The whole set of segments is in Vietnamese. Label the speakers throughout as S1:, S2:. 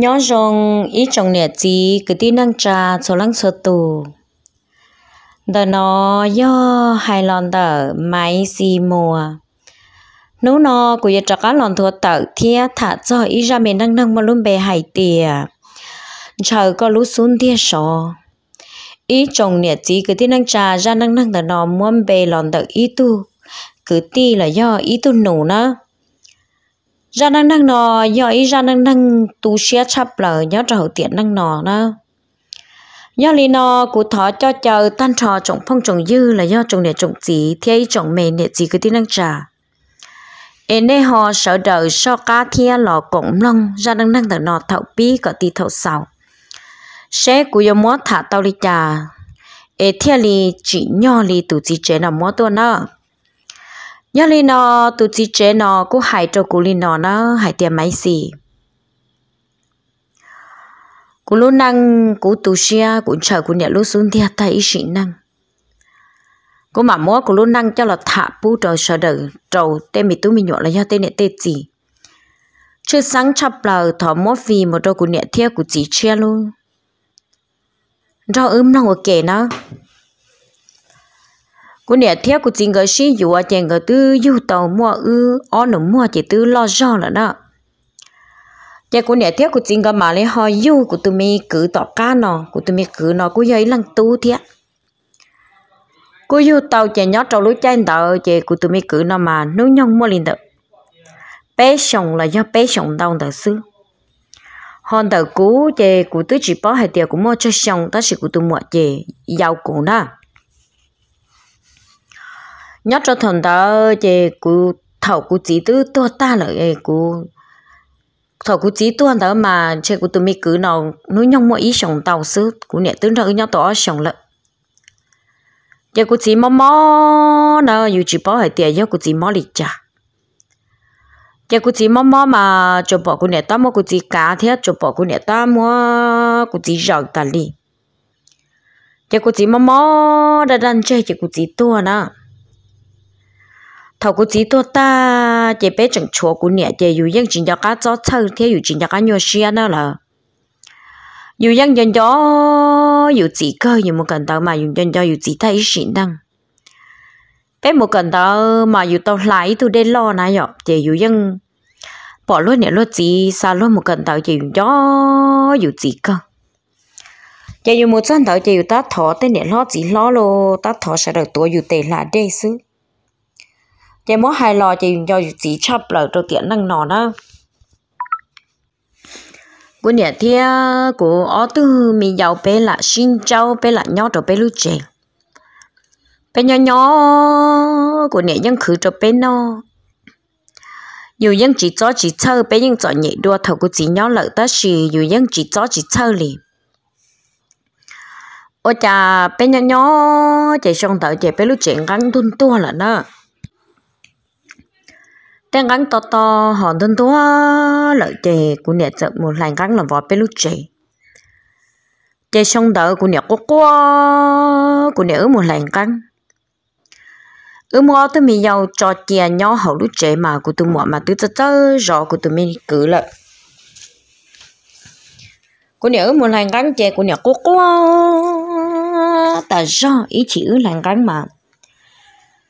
S1: nhớ rong ý trong nè chi cứ tí năng cha cho lăng số tù đờ nó do hai lon đờ máy xì mùa nú nó của giờ trắc lon thua tờ thia thả cho ý ra mình năng năng mà luôn bề hải tiề, chờ có lú xuống thia sò ý trong nè chi cứ tí năng cha ra năng năng đờ nó muốn bề lon đờ ý tu cứ tí là do ý tu nụ nữa ra năng năng nò do ý ra năng năng tu xe chắp lở nhớ trở tiện năng nò nó do lý nò của thọ cho chờ tan trò trồng phong trồng dư là do trồng để trồng chỉ thế ấy trồng mềm để gì cứ tí năng trà em đây họ sợ đợi so cá thia lò cổng long ra năng năng thằng nò thậu bí có tí thậu sầu sẽ của yo mót thả tao đi trà ê thia lý chỉ nho li tụ chỉ chế là mót tuần nữa nhớ lên nó ờ, tu chị trẻ nó cũng hại cho cụ lên nó nó hại tiền máy gì cụ lúc năng cụ tu xe cụ chờ cụ nhận lúc xuống thì thấy sĩ năng cụ mà mua cụ lúc năng cho là thả bu trầu sợ đỡ trầu tên mình tu mình nhọ là do tên này tên gì chưa sáng chập là thỏ mua vì một đôi cụ nhận thiết cụ chỉ chia luôn do ướm nó ngồi kể nó cú nè theo cú chính cái gì dù à trên cái tư dù tàu mua ư ở nó mua chỉ tư lo rõ là đó giờ dạ, cú nè theo cú chính cái mà lấy hoa dù cú tụi mình cứ tỏ cá nọ cú tụi mình cứ nọ cú giấy lăng tu thiệt cú dù tàu chỉ nhớ trâu lối trên tàu chỉ cú tụi mình cứ nọ mà nướng nhông mua liền được bé sòng là do bé sòng đông đỡ xứ, hòn tàu cú chỉ cú tụi chỉ bỏ hai tiền cú mua cho sòng đó chỉ cú tụi mua chỉ giàu cổ đó nhất cho thằng đó chị cụ thầu cụ chỉ tư tua ta lợi cụ thầu cụ chỉ tư tua đó mà chị cụ tụi mi cứ nào núi nhông mỗi ý sống tàu sư cụ nhẹ tướng rồi nhớ tỏ sống lợi giờ cụ chỉ mò mò nó dù chỉ bỏ hai tiền giờ cụ chỉ mò lì chả giờ cụ chỉ mò mò mà cho bỏ cụ nè ta mua cụ chỉ cá thế cho bỏ cụ nè ta mua cụ chỉ rau ta lì giờ cụ chỉ mò mò đã đan chơi giờ cụ chỉ tua nữa thầu cũng chỉ tôi ta chỉ biết chẳng chùa của nè chỉ dù dân chỉ cho cá chó chơi thế dù chỉ cho cá nhiều xia nữa là dù dân dân cho dù chỉ cơ dù một cần đâu mà dù dân cho dù chỉ thấy xịn đăng bé một cần đâu mà dù tao lái tôi đến lo này nhở, chỉ dù dân bỏ luôn nè luôn chỉ xa luôn một cần đâu chỉ dù cho dù chỉ cơ chỉ dù một chân tao chỉ dù ta thọ tên nè lo chỉ lo luôn, ta thọ sẽ được tuổi dù tệ là đây xứ chị muốn hai lò chị do chỉ chấp là cho tiện năng nọ đó của nhà thia của ó tư mình giàu bé là xin châu bé là nhỏ cho bé lưu trẻ bé nhỏ nhỏ của nhà nhân khử cho bé nó dù nhân chỉ cho chỉ thơ bé nhân cho nhị đua thầu của chỉ nhỏ lỡ ta xì dù nhân chỉ cho chỉ thơ liền ôi cha bé nhỏ nhỏ chạy xong tới chạy bé lưu trẻ ngắn tuôn tua là nó tên gắn to to họ đơn tố lợi chè của nhà chợ một lành gắn là vỏ bê lúc chè chè xong đỡ của nhà quốc quốc của nhà ở một lành gắn ở mua tôi mình giàu cho chè à nhỏ hậu lúc chè mà của tôi mua mà tôi chơi chơi rõ của tôi mình cử lợi của nhà ở một lành gắn chè của nhà quốc quốc tại rõ ý chỉ ở lành gắn mà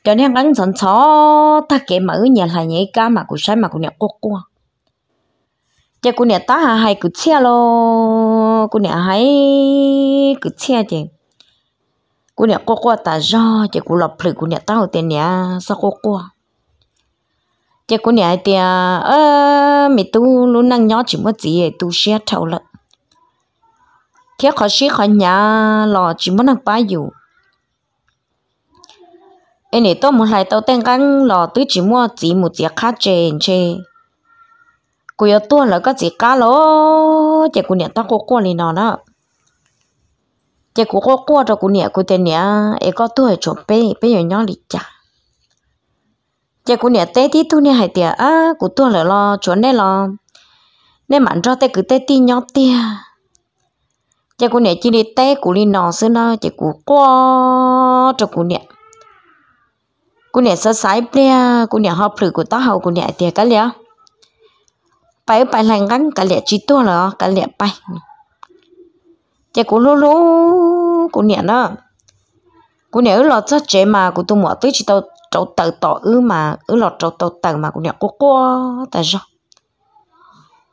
S1: cho nên lắng sẵn xó ta kể mở nhà là nhảy cá mà cũng sai mà cũng nhà quốc quốc giờ cụ nhà ta hà hay cụ chia lo cụ nhà hay cụ chia chứ cụ nhà quốc quốc ta do giờ cụ lọc phơi cụ nhà ta ở tiền nhà sao quốc quốc giờ cụ nhà thì ờ à, mẹ tu luôn năng nhó chỉ mất gì tu xe thầu lận khi khó xí khó nhà lò chỉ muốn năng bao nhiêu em này tôi muốn lại tàu tên căng lò tôi chỉ mua chỉ một chiếc khác trên chê cô yêu tôi là cái gì cả lô chỉ cô nhận tao cô cô này nó đó chỉ cô cô cô cho cô nhận cô tên nhận em có tôi chuẩn bị bây giờ nhau đi chả chỉ cô nhận tết thì tôi nhận hai tiền á cô tôi là lo chuẩn đấy lo nên mặn cho tết cứ tết đi nhau tia chỉ cô nhận chỉ đi tết cô đi nọ xưa nó chỉ cô cô cho cô nhận กูเนี่ยสายเปลี่ยกูเนี่ยหอบผือกูต้าเฮากูเนี่ยเตียกันเลยไปไปแรงกันกันเลยจีตัวเหรอกันเลยไปเจ้ากูรู้รู้กูเนี่ยเนาะกูเนี่ยเออเราจะเจมากูตัวหมอตื้อจีตัวตัวเต่าต่อเออมาเออเราตัวตัวเต่ามากูเนี่ยกูกลัวแต่จ้ะ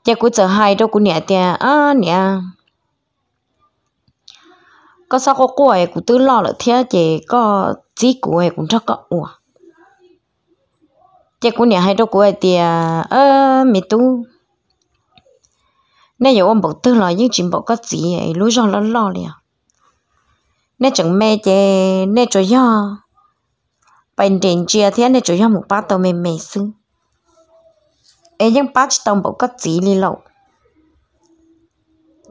S1: เจ้ากูเจอให้ตัวกูเนี่ยเตียอ่ะเนี่ยก็สักก็กลัวกูตื้อรอเลยเทียเจ้ก็จีกูเอกูจะก็อ้วน chị cũng nhà hay đâu của thì à, ơ mẹ tu nãy giờ ông bảo tư là những chuyện bảo có gì ấy lối rồi lo lo liền nãy chẳng mẹ chị nãy cho do bên trên chia thế nãy cho do một bát tàu mẹ mẹ xứ ấy những bát tàu bảo có gì đi lâu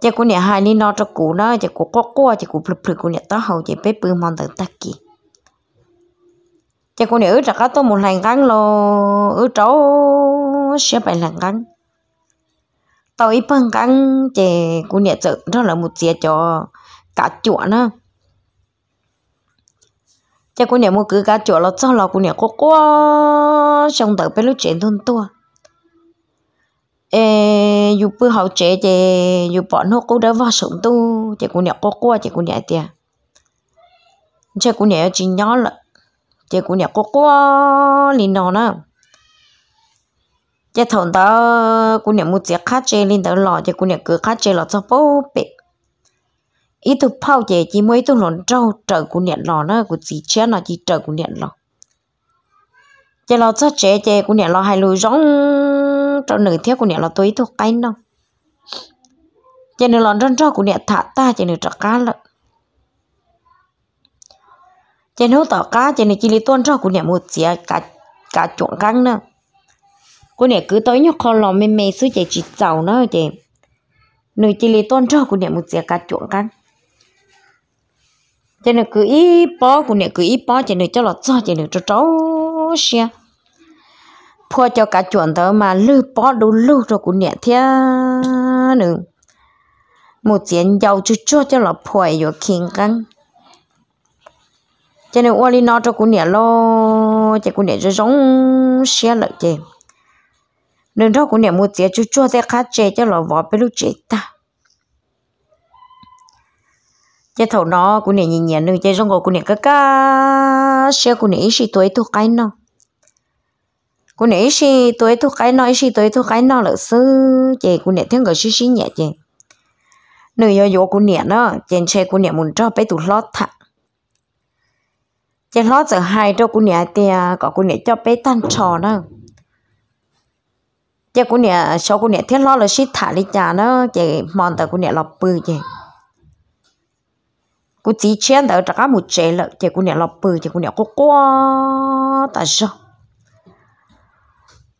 S1: chị cũng nhà hai đi nó cho cụ nó chị cũng có qua chị cũng phật phật cũng nhà tao hầu chị bé bự mong tới ta kì chị cô này ở trạc tôi một lần gắn lo ở chỗ sẽ phải lần gắn tôi ít bằng gắn chị cô này chợ đó là một chia cho cả chuột nữa chị cô này mua cứ cả chuột là cho là cô này có quá trong tờ bên lúc chuyện thôn tua ê dù bữa hậu trẻ chị dù bọn nó cũng đã vào sống tu chị cô này có quá chị cô này tiệt chị cô này chỉ nhớ lại chị cũng nhà có quá liền đó nữa chị thằng đó cũng nhà mua chiếc khát chê liền đó lọ chị cũng nhà cứ khát chê lọ cho bố bé, ít thu phao chị chỉ mới thu lọn trâu trở cũng nhà lọ nữa cũng chỉ chết nó chỉ trở cũng nhà lọ chị lọ cho chị chị cũng nhà lọ hai lối rong trong nửa thiếu cũng nhà lọ tối thu cánh đâu chị nửa lọ rong trâu cũng nhà thả ta chị nửa trọ cá lợn chén nó tỏ cá chén này chỉ lấy tuần cho của nhà một chia cá cá chuộng căng nữa của nhà cứ tới nhóc con lò mê mê suy chạy chỉ giàu nữa chị nửa chỉ lấy tuần cho của nhà một chia cá chuộng căng chén này cứ ít bó của nhà cứ ít bó chén này cho lọt cho chén này cho cháu xia phua cho cả chuộng tới mà lư bó đủ lư rồi của nhà thế nữa một chiến giàu chút cho cho lọt phua rồi khiến căng cho nên qua đi nó cho cô nhẹ lo cho cô nhẹ cho giống xe lợi chè nên đó cô nhẹ một tiệt chú cho thế khá chè cho lò vỏ bên lúc chè ta cho thầu nó cũng nhẹ nhìn nhẹ nên chơi giống cũng nhẹ cá cá xe cũng nhẹ xì tuổi thuộc cái nó cũng nhẹ xì tuổi thuộc cái nó xí tuổi thuộc cái nó là sư chè cô nhẹ tiếng người xí xí nhẹ chè nếu giờ vô cũng nhẹ nó chèn xe cô nhẹ muốn cho bé tụi lót thẳng chỉ lo giờ hai đâu cũng nhà thì à, có cũng nhà cho bé tan trò nữa chỉ cũng nhà sau cũng nhà thiết lo là xịt thả đi nhà nữa, chỉ mòn tờ cũng nhà lọc bự vậy cú chỉ chén tờ chắc một chế lợ chỉ cũng nhà lọc bự chỉ cũng nhà cố quá tại sao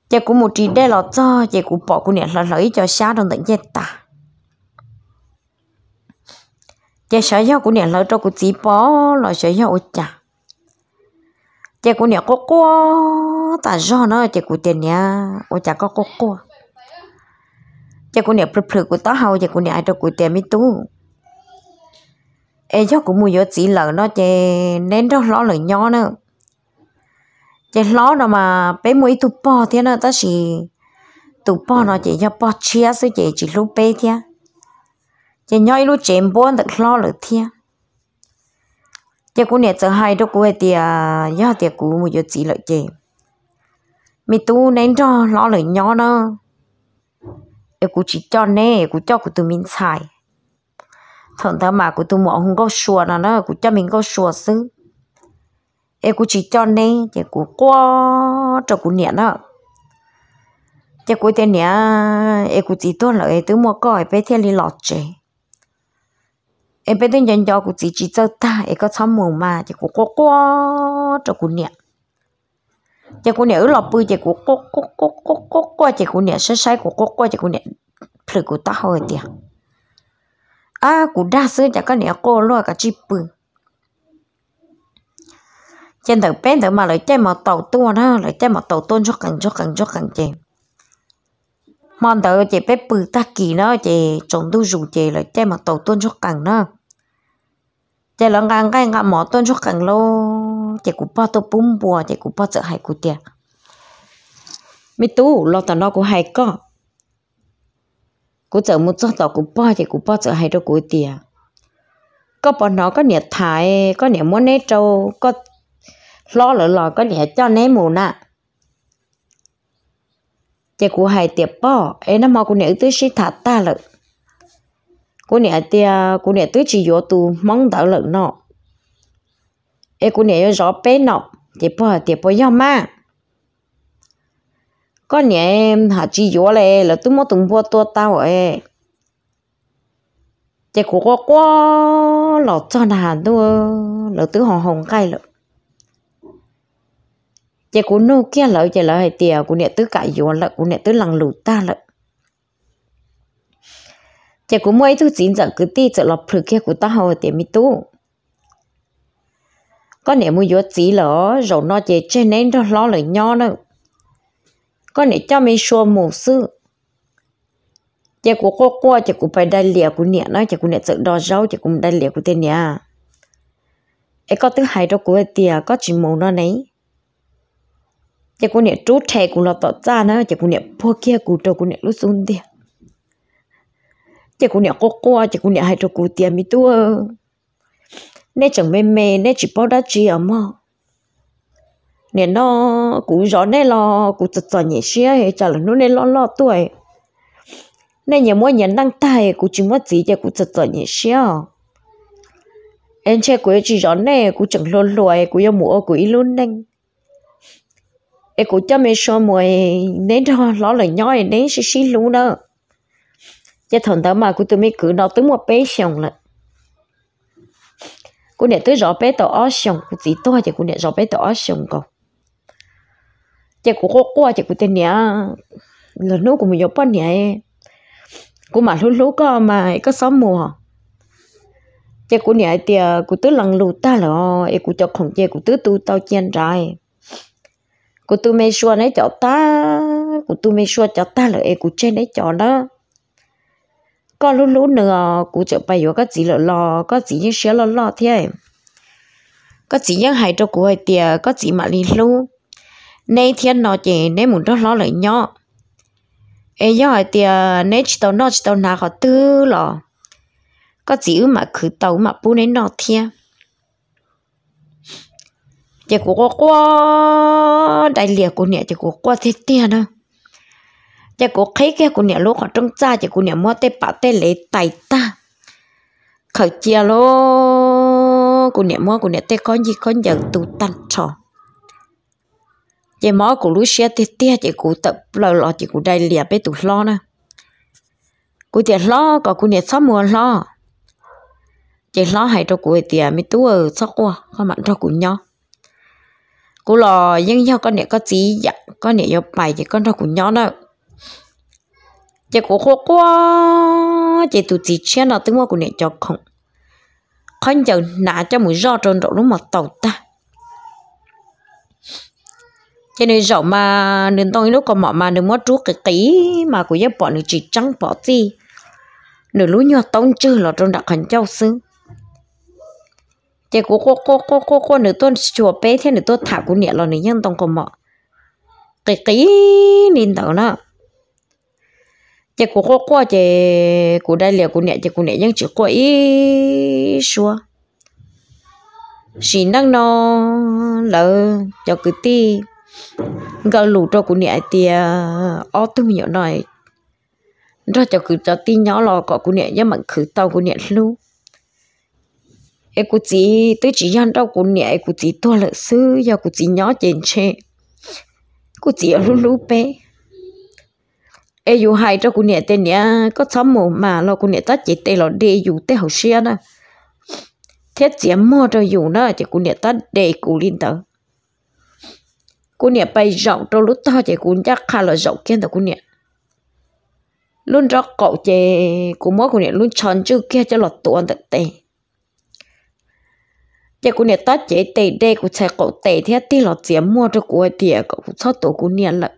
S1: chỉ cũng một chỉ đây là cho chỉ cũng bỏ cũng nhà là lấy cho xa đồng tận chết ta chỉ sợ nhau cũng nhà lỡ cho cũng chỉ bỏ là sợ nhau ôi chả chị cũng nhà có quá ta do nó chị cũng tiền nhà ô chả có có quá chị cũng nhà phật phật của ta hầu chị cũng ai đâu của tiền mi tu em cho cũng mua vô chỉ lợ nó chị nên đó lo lời nhỏ nữa chị lo rồi mà bé mũi tu po thế nó ta chỉ tu po nó chị cho po chia số chị chỉ lúc bé thế chị nhói lúc chém bốn được lo lời thế giờ cũng nè giờ hai đó cũng thì nhà thì cũng một giờ chỉ lợi chị mi tu nên cho lo lời nhỏ đó em cũng chỉ cho nè cũng cho của tụi mình xài thằng thằng mà của tụi mọ không có sùa nào đó cũng cho mình có sùa xứ em cũng chỉ cho nè chị cũng qua cho cũng nè đó chị cũng tên nè em cũng chỉ tôi là em tụi mọ coi bé theo đi lọt chị em bé tên nhân cho của chị chỉ cho ta em có xong mồm mà chị của cô cô cho cô nè chị cô nè ở lọ bự chị của cô cô cô cô cô cô chị cô nè sai sai của cô cô chị cô nè phải của ta hồi tiệt à của đa số chị có nè cô lo cái chị bự trên đầu bên đầu mà lại chơi mà tàu tua nó, lại chơi mà tàu tôn cho cần cho cần cho cần chị mòn đầu chị bé bự ta kỳ nó chị trộn tu dù chị lại chơi mà tàu tôn cho cần nó chạy lăng ngang cái ngang mỏ tôn chút cảnh lô chạy cú bao tô bún bùa chạy cú bao chợ hải cú tiệt mi tú lo tao nó cú hai có cú chợ một chỗ tao cú bao chạy cú bao chợ hải đâu cú tiệt có bọn nó có nhẹ thái có nhẹ muốn né trâu có lo lỡ lò có nhẹ cho né mù nè, chạy cú hai tiệt bao em nó mò cú nhẹ tới sĩ thả ta lợ cô nè tia cô nè tứ chỉ vô tu mong đỡ lợn nọ ê cô nè rõ bé nọ thì bỏ thì bỏ nhau mà con nè em chỉ vô lệ là tôi muốn từng bua tua tao ấy chị của cô quá lọ cho nà tôi lọ tứ hồng hồng cay lợ chị của nô kia lợ chị lợ hay tiề của nè tứ cãi vô lợ của nè tứ lằng lụt ta lợ chỉ cũng mấy thứ chính dẫn cứ tí sợ lọp phơi kia của ta hồ tiền mít tu có nể mua vô chỉ lỡ rồi nó chỉ trên nén đó lo lời nho nữa có nể cho mi xua mù sư chỉ của cô qua chỉ của phải đại lìa của nè nó chỉ của nè sợ đo rau chỉ cũng đại lìa của tên nhà ấy có thứ hai đó của tiề có chỉ mù nó nấy chỉ của nè trút thẻ của nó tọt ra nữa chỉ của nè po kia của trâu của nè lút xuống tiề chỉ cũng nhà cô qua chỉ cũng nhà hai trâu cụ tiền mi tu nè chẳng mềm mềm nè chỉ bao đã chỉ ở mà nè nó cụ gió nè lo cụ tự tự nhẹ xia hay chả là nó nè lo lo tuổi nè nhà mua nhà năng tài cụ chỉ mua gì cho cụ tự tự nhẹ xia anh chơi cụ chỉ gió nè cụ chẳng lo loài cụ yêu mua cụ ít luôn nè em cụ cho mẹ cho mày nè đó lo là nhói nè xí xí luôn đó chứ thằng tao mà của tôi mới cứ nó tới một bé xong là cô nè tới rõ bé tàu ó xong cô chỉ to thì cô nè rõ bé tàu ó xong cậu chứ cô có qua chứ cô tên nhá lần nữa của mình nhập bao nhá cô mà lúc lúc có mà có sớm mùa chứ cô nè thì à, cô tới lần lù ta là cô cho không chứ cô tới tu tao chen trai, cô tôi mê xua nấy cho ta cô tôi mê xua cho ta là cô trên đấy cho đó có lú lú nữa cũng chợ bay vô có chỉ là lo có chỉ những xé lo lo thế có chỉ những hai trâu của hai tiề có chỉ mà li lú nay thiên nọ chỉ nay muốn đó lo lại nhỏ ai nhỏ hai tiề nay chỉ tàu nó chỉ tàu nào họ tư lo có chỉ mà cứ tàu mà bu nay nọ thiên chỉ của qua đại liệt của nè chỉ của qua thế tiền đâu จะกูใครแกกูเนี่ยลูกของจงจ้าจะกูเนี่ยมัวเตปะเตเลยไตตาเขาเจียโลกูเนี่ยมัวกูเนี่ยเตก้อนยีก้อนอย่างตูตันชอจะมอกูรู้เชียเตี้ยเตี้ยจะกูตะเราเราจะกูได้เหลียไปตุล้อนะกูเตี้ยล้อก็กูเนี่ยซ้อมมัวล้อจะล้อให้ตัวกูเตี้ยไม่ตัวซักว่าเขามันตัวกูเนาะ cô lò dân nhau con nè có gì dạ con nè yêu bài thì con đâu cũng nhỏ đâu chị cố khó quá chị tụt chị chia nào tiếng mua của nè cho không khoan giờ nã cho mũi do trơn đậu lúc mà tàu ta cho nên rộng mà nên tôi lúc còn mọ mà nên mất trước cái ký mà của giáp bọn chỉ trắng bỏ gì nửa lúa nhỏ tông chư là trong đặc hành châu sư chị của cô cô cô cô cô nửa tôi chùa bé thế nửa tôi thả của nhẹ là nửa nhân tông còn mọ cái ký nên tàu nó chị cũng khó quá chị cũng đại liệu cũng nhẹ chị cũng nhẹ nhưng chỉ có ít xua xin năng nó lỡ cho cứ ti gạo lũ cho cũng nhẹ thì à, ó tôi nhiều nói ra cho cứ cho ti nhỏ lò có cũng nhẹ nhưng mà cứ tàu cũng nhẹ luôn em cũng chỉ tôi chỉ nhận đâu cũng nhẹ cũng chỉ to lỡ sư giờ cũng chỉ nhỏ trên trên cũng chỉ ở lúc lúc bé ai dù hai cho cô nhẹ tên nhẹ có sắm mù mà lo cô nhẹ tắt chỉ tên lo đi dù tên hậu xe đó thế chỉ mua cho dù đó chỉ cô nhẹ tắt để cô linh tờ cô nhẹ bay rộng trong lúc ta chỉ cô chắc khá là rộng kia tờ cô nhẹ luôn cho cậu chị cô mua cô nhẹ luôn chọn chữ kia cho lọt tuần tận tệ chị cô nhẹ tắt chỉ tệ đây cô chạy cậu tệ thế tí lọt chỉ mua cho cô tỉa cậu sót tổ cô nhẹ lại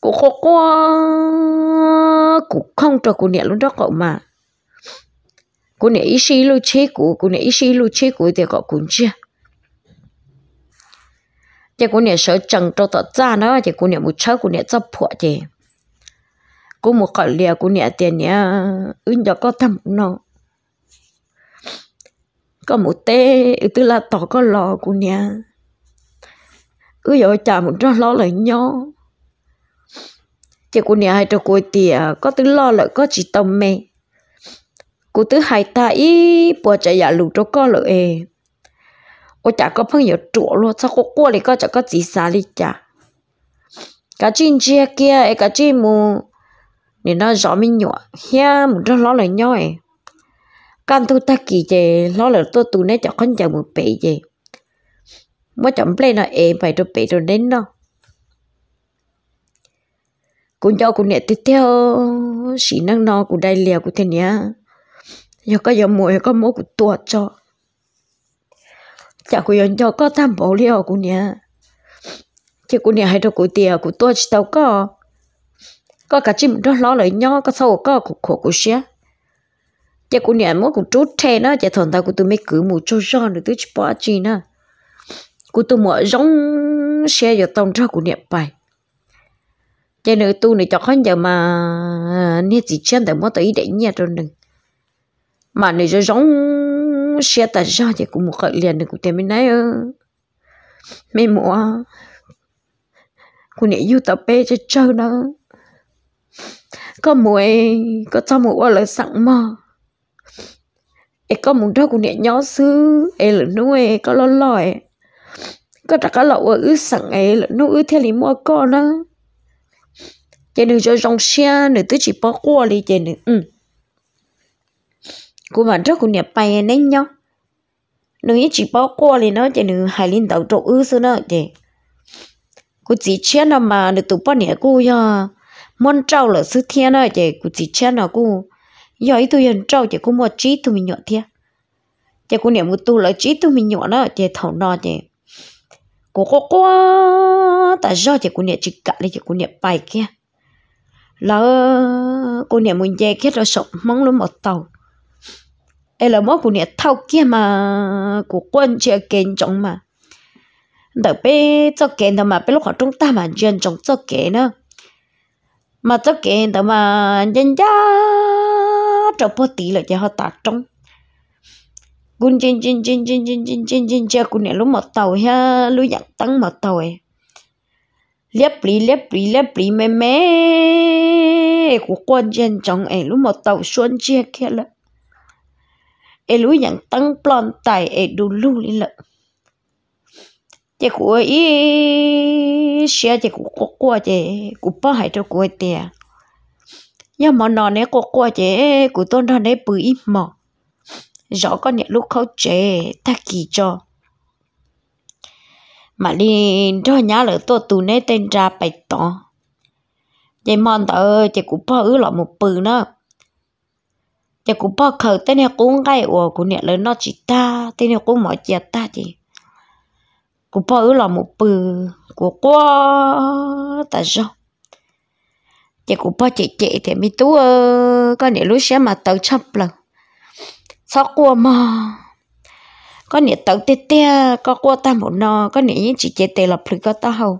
S1: cụ khó quá cụ không cho cô nè luôn đó cậu mà cô nè ý xí lu chế cụ cô nè ý xí lu chế cụ thì cậu cũng chưa thì cô nè sợ chẳng cho tọt ra nó thì cô nè một cháu cô nè chấp phụ thì cụ một cậu lìa cô nè tiền nhẹ ứng cho có thầm nó có một tê tức là tỏ có lò cô nè cứ dội chà một đó lo lại nhau chỉ cô nhà hai trâu cô tiệt có thứ lo lợi có chỉ tâm mê cô thứ hai ta ý bùa chạy dạ lù cho có lợi ê ô chả có phong nhiều chỗ luôn sao cô cô này có chả có gì xa đi chả cả chim chia kia ấy cả chim mù nên nó rõ mình nhỏ hia một đứa lo lợi nhau ấy can tu ta kỳ chè lo lợi tôi tu nấy chả con chả một bể chè mới chậm lên nó ê phải rồi bể rồi đến đâu cũng cho cũng nhẹ tiếp theo chỉ năng nó cũng đầy liều cũng thế nhá giờ có giờ mồi có mỗi cũng tua cho chả cũng giờ cho có tham bảo liều cũng nhá chứ cũng nhẹ hay đâu cũng tiền cũng tua chỉ tao có có cả chim đó lo lại nhau có sâu có cũng khổ cũng xé chứ cũng nhẹ mỗi cũng trút thề nó chả thằng tao cũng tôi mới cử mù cho cho được tôi chỉ bỏ chi nữa cũng tôi mở giống xé giờ tông cho cũng nhẹ bài cho nên tu này cho khó giờ mà à, nè gì chân tại mỗi tới để nhà rồi đừng mà này rồi giống xe tại ra thì cũng một khởi liền được cũng thế mới nói ơ mấy mùa cũng nè yêu tập bê cho chơi đó có mùa có cho mùa là sẵn mà ấy có một đứa cũng nè nhỏ xứ ấy là nuôi có lo lòi có đặt cái lậu ở sẵn ấy là nuôi theo lý mua con đó chị đừng cho dòng xe nữa tới chỉ bỏ qua đi chị đừng, ừ cô bạn rất cũng nhập bay nên nhau đừng chỉ bỏ qua đi nó chị đừng hài linh tàu trộn ư xưa nữa chị cô chỉ chết nào mà được tụ bỏ nhẹ cô ya à, món trâu là sư thiên nữa chị cô chỉ chết nào cô giờ ý tôi nhận trâu chị cô mua trí tôi mình nhọ thiên chị cô niệm một tu là trí tôi mình nhọ nữa chị thầu no chị cô có quá tại do chị cô niệm chỉ cả đi chị cô niệm bài kia là cô nè muốn dè kết rồi sống mong luôn một tàu ấy là mỗi cô nè thâu kia mà của quân chưa kén trọng mà đợi bé cho kén đâu mà bé lúc họ chúng ta mà chuyên trọng cho kén nữa mà cho kén đâu mà nhân gia trọng bố tí là cho họ ta trọng gun chen chen chen chen chen chen chen chen chen cô nè lúc một tàu ha lúc dặn tăng một tàu ấy liepri liepri liepri mè mè của quân dân trong ấy lúc một tàu xuân chia kia lợ ấy lúc nhận tăng plon tài ấy đủ lung lý lợ chỉ của ý xe chỉ của quốc qua chỉ của bao hải cho của tiền nhưng mà nó này quốc qua chỉ của tôi nó này bự ít mỏ rõ con nhẹ lúc khâu chế ta kỳ cho mà đi cho nhá lỡ tôi tù nế tên ra bày tỏ vậy mòn tờ chị cũng bao ứ lọ một bự nữa chị cũng bao khờ tên này cũng gai ủa của nè lớn nó chỉ ta tên này cũng mọi chị ta chị cũng bao ứ lọ một bự của quá tại sao chị cũng bao chị chị thì mi tú ơi, có nè lúc sẽ mà tờ chấp lần sao qua mà có nghĩa tàu tê tê có qua ta một nọ có nghĩa chỉ chế tê là phơi có ta hầu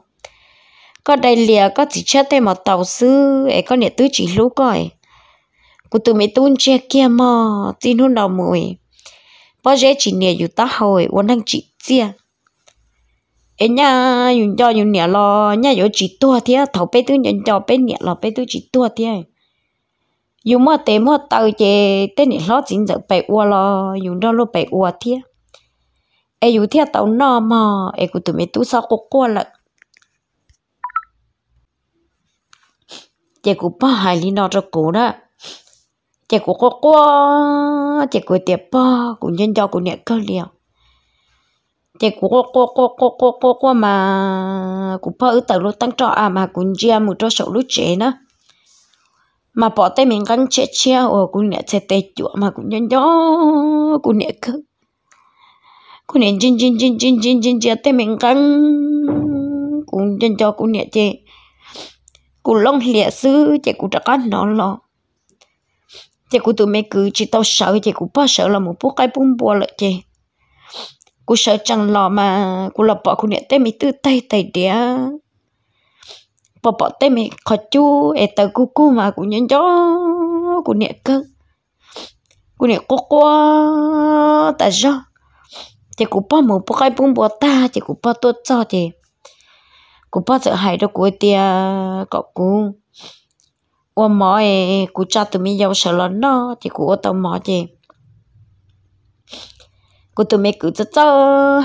S1: có đây lìa có chỉ chết tê một tàu sư ấy có nghĩa tứ chỉ lú coi cụ từ mấy tuôn che kia mò tin hôn đầu mùi bao giờ chỉ nè dù ta hồi uốn đang chỉ chia ấy nha dùng cho dùng nè lo nha dù chỉ tua thế thầu bé tứ nhận cho bé nè lo bé tứ chỉ tua thế dùng mà tế mà tàu chè tên nè lo chính giờ bé uo lo dùng đó lo bé uo thế ai dù theo tàu nọ mà ai cũng tụi mình tu sao cũng qua lận chị cũng bỏ hai lý nọ cho cô đó chị cũng có qua chị cũng tiệp bỏ cũng nhân cho cũng nhẹ cơ liều chị cũng có có có có có có mà cũng bỏ ở tàu lúc tăng trọ à mà cũng chia một cho sổ lúc chế nữa mà bỏ tay mình gắn chế chia cũng nhẹ chế tê chuột mà cũng nhân cho cũng nhẹ cô nè chín chín chín chín chín chín chín tê mình căng cũng chân cho cô nè chị cô lông lẹ xứ chị cô đã có nó lo chị cô tụi mẹ cứ chỉ tao sợ chị cô bao sợ là một bố cái bún bò lại chị cô sợ chẳng lo mà cú là bỏ cô nè tê mình tự tay tay đĩa bỏ bỏ tê mình khó chú em tờ cú cô mà cú nhân cho cú nè cơ cú nè cô quá tại sao chị cũng bao mồ bao cái bún bao ta chị cũng bao tốt cho chị cũng bao sợ hãi đâu của tia cọ cũng ô mỏ ấy e, e, cũng cha tụi mình giàu sợ lớn nó chị cũng ô tao mỏ chị cũng tụi mình cứ cho cho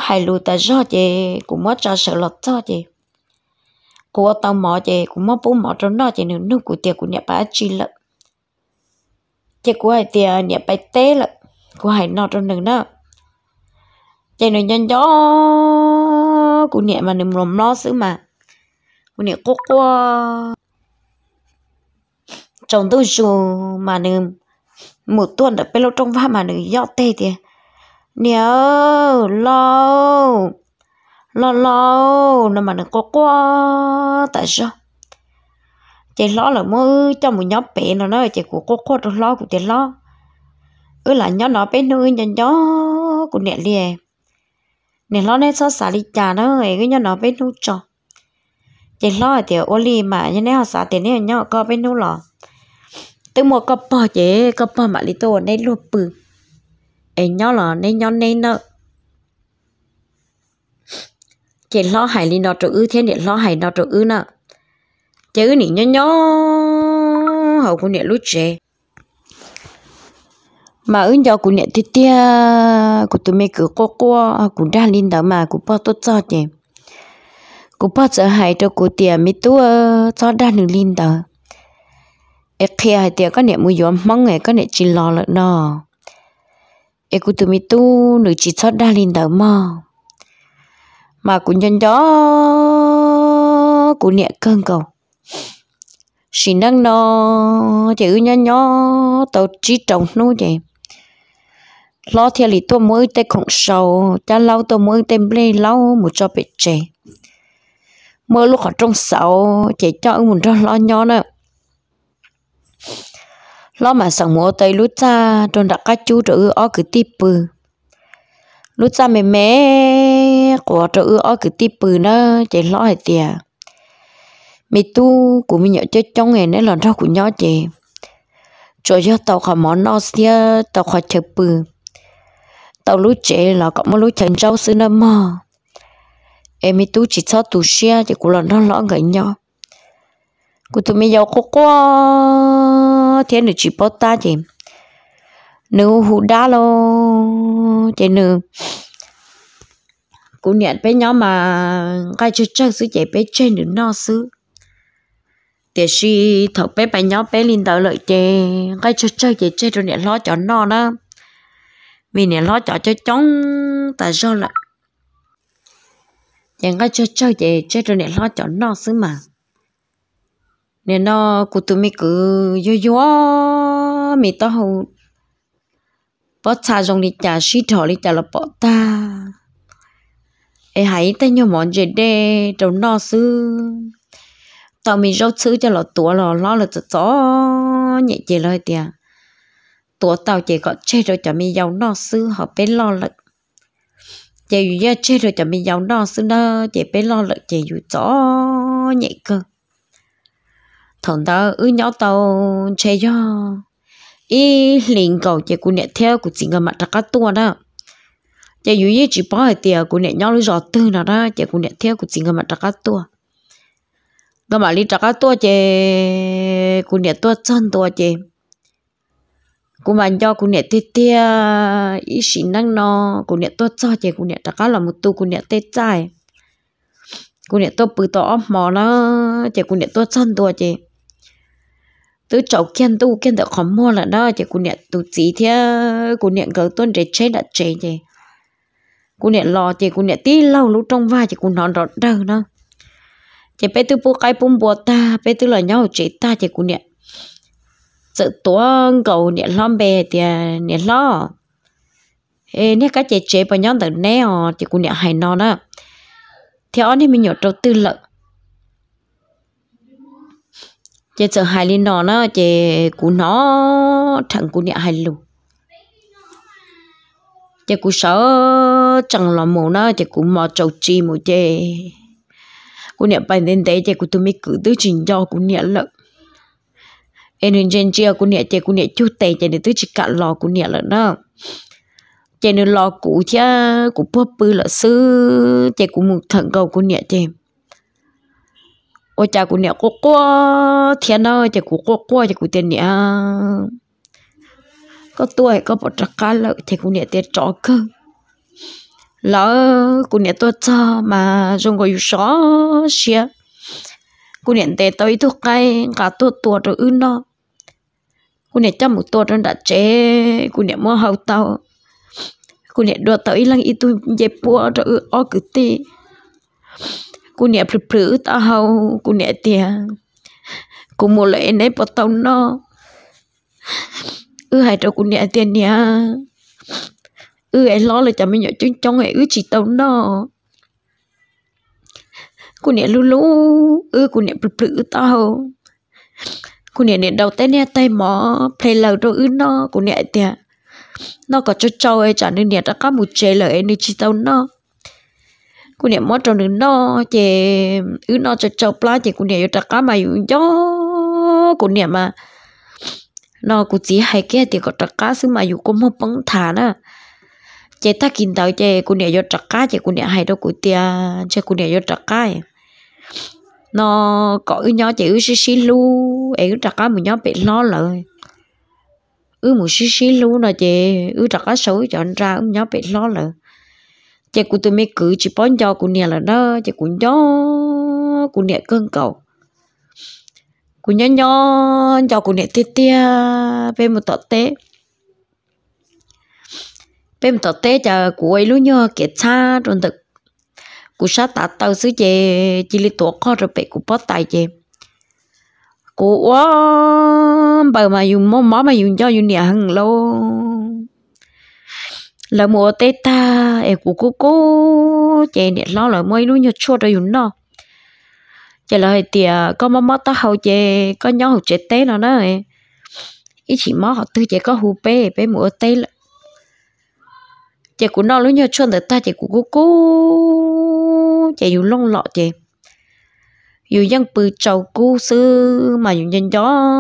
S1: hại lụt ta cho chị cũng mất cho sợ lọt cho chị cũng ô tao mỏ chị cũng mất bún mỏ trong nó chị nữa nó cũng tia cũng nhập bá chi lợn chị cũng hay tia nhập bá té lợn cũng hay nó trong nương đó chạy nó chân chó cụ nhẹ mà nằm lòng lo xứ mà cụ nhẹ cố qua chồng tôi dù mà nằm một tuần đã bên lâu trong va mà nằm dọ tê thì nhớ lo lo lo nó mà nằm cố qua tại sao chạy lo là mơ trong một nhóm bé nó nói chạy của cố qua trong lo của chạy lo ư là nhóm nó bé nuôi nhân nhóm của nhẹ liền nên lo nè sao xả đi trà nó ấy cái nhau nó bên nút cho chỉ lo thì ô li mà như nè họ xả tiền nè nhau có bên nút lọ từ một cặp bò chế cặp bò mà đi tổ nên luộc bự ấy nhau lọ nè nhau nè nó chỉ lo hải đi nó chỗ ư thế nè lo hải nó chỗ ư nè chứ nỉ nhau nhau hậu của nè lúc chế mà ứng cho của nhận thì tia của tụi mình cứ cố, cô của ra lên đó mà của bao tốt cho chị của bao sợ hãi cho của tiền mi tu cho ra được lên đó ế kia hay tiền có nhận mua gió mong ấy có nhận chỉ lo lợn nó ế của tụi mình tu nữ chỉ cho ra lên đó mà mà của nhân đó của nhận cơn cầu xin năng nó chữ nhân nhỏ tao chỉ trồng nuôi vậy lo thì lì tôi mới tay không sâu, cha lâu tôi mới tay bê lâu một cho bị chè mơ lúc ở trong sâu chỉ cho ông muốn cho lo nhỏ nữa lo mà sẵn mua tay lúc cha tôi đã các chú trở ở cứ tiếp bự lúc cha mẹ mẹ của trở ở cứ tiếp bự nữa chạy lo hay tiệt mẹ tu của mình nhỏ chơi trong ngày nên là đó của nhỏ chị chỗ cho tàu khỏi món nó xia tàu khỏi chơi bự tao lúc trẻ là cậu một lúc chẳng cháu xưa năm mà em tu chỉ cho tu xe thì cũng là nó lỡ ngậy nhau cô tụi mình giàu khó quá thế nữa chỉ bắt ta thì nữ hụ đá lo thế nữa, cô nhận bé nhỏ mà cái chơi chơi sứ chạy bé chơi nữa nó sứ thì si thọ bé bé nhỏ bé linh tạo lợi chè cái chơi chơi chạy chơi rồi nhận lo cho nó đó vì nè lo cho cho chóng, ta do là chẳng có cho cho về chơi rồi nè lo cho nó xứ mà nè nó cụ tụi mi cứ yo yo mi tao hầu bỏ cha dùng đi trả xí thọ đi trả là bỏ ta ê hãy tay nhau món gì đê trong nó xứ tao mi rau xứ cho lọ tua lọ lo là cho chó nhẹ chè lời tiệt ตัวเต่าเจก็เชื่อจะมียาวนอซื้อหอบไปรอเลยเจอยู่ยาเชื่อจะมียาวนอซื้อเนอะเจไปรอเลยเจอยู่จ้อเนี่ยก็ถอนตาอื้อเนาเต่าเชื่อยาอีลิงเก่าเจกูเนี่ยเที่ยวกูจริงกับมันตะกัดตัวนะเจอยู่ยี่จีป้อเตียกูเนี่ยยาวรู้จอตื้อนะนะเจกูเนี่ยเที่ยวกูจริงกับมันตะกัดตัวก็มาลีตะกัดตัวเจกูเนี่ยตัวจันตัวเจ cô mà do cô nè tê tê à, ý sĩ năng nó cô nè tốt cho chị cô nè đã có là một tu cô nè tê trai cô nè tốt bự to óm mò nó chị cô nè tốt chân tua chị tứ cháu kiên tu kiên được khó mua là đó chị cô nè tu chỉ thế cô nè gỡ tuân để chế đã chế chị cô nè lò chị cô nè tí lâu lúc trong vai chị cô nó rõ đâu đó chị bé tôi bố cái bún bò ta bé tôi là nhau chị ta chị cô nè giờ tua gầu niệm lom bề thì niệm lo ê nhẹ cái chế chế bao nhiêu từ nè họ thì cũng niệm hài nó đó thì ở đây mình nhớ đầu tư lợi, chế giờ hài linh nó nó chế cú nó thằng cú niệm hài lù chế cú sợ chẳng là mồ nó chế cú mò trâu chi mồ chế cú niệm bài đến đấy chế cú tụi mình cử tư trình cho cú niệm lợi em nên gen chia cũng nhẹ chơi cũng nhẹ chút tệ chơi nên tôi chỉ cả lo cũng nhẹ là nó chơi nên lo cũ chứ cũng bớt bự là sư chơi cũng một thằng cầu cũng nhẹ chơi ôi cha cũng nhẹ cố cố thiên đâu chơi cũng cố cố chơi cũng tiền nhẹ à. có tuổi có bỏ trắc cá lợi chơi cũng nhẹ tiền trọ cơ lỡ cũng nhẹ tôi cho mà dùng gọi xó xia กูเนี่ยแต่ตัวอีทุกไก่กับตัวตัวตัวอื่นเนาะกูเนี่ยจำหมูตัวจนดัดเจกูเนี่ยมัวเฮาเตากูเนี่ยดัวตัวอีลังอีตัวเย็บปัวตัวอื่นออกกึตีกูเนี่ยพลื้อตาเฮากูเนี่ยเตียกูมัวเลยในปะตองเนาะเออให้ตัวกูเนี่ยเตียเนี่ยเออไอ้ล้อเลยจะไม่หยุดจ้องจ้องไอ้เออจีตองเนาะ Ừ, bự bự tao, đầu tay กูเนี่ยลูลูเออกูเนี่ยปลื้มตาหูกูเนี่ยเนี่ย đầu tay mỏ play lầu rồi ư tiệt, nó có cho cho ấy chả nên nhiệt đã có một chế lời nên chỉ tao nó cô niệm mất trong đường nó chè ứ nó cho cho pla chè cô niệm yêu đặc cá mà yêu gió cô niệm mà nó cô chỉ hay cái thì có đặc cá xứ mà yêu cô mua băng thả nè chè ta kinh tao chè cô niệm yêu đặc cá chè cô niệm hay đâu cô tiệt, chè cô niệm yêu đặc cá nó có ư nhỏ chữ ư xí xí lu ấy ư cá mình nhỏ bị lo lời ư một xí xí lu nó chị ư trạc xấu chọn ra ư nhỏ bị lo lời chị của tôi mới cử chỉ bón cho của nhà là đó chị của nhỏ của nhà cơn cầu của nhỏ nhỏ cho của nhà tia tia về một tọt té, về một tọt té chờ của ấy lúc nhỏ kiệt xa rồi thực cú sát tạ tàu xứ chè chỉ li tổ kho rồi bị cú bó tài chè cú quá bờ mà dùng mó mó mà dùng cho dùng nhà hàng lâu là mùa tết ta em cú cú cú chè nè lo là mấy lúc nhớ chua rồi dùng nó chè là thì có mó mó ta hậu chè có nhau hậu chè tê nó nữa ấy chỉ mó họ tư chè có hù bê bê mùa tết chị cũng nói lúc nhau chôn tới ta chị cũng cố cố chị dù lông lọ chị dù dân bự trầu cố sư mà dù nhân đó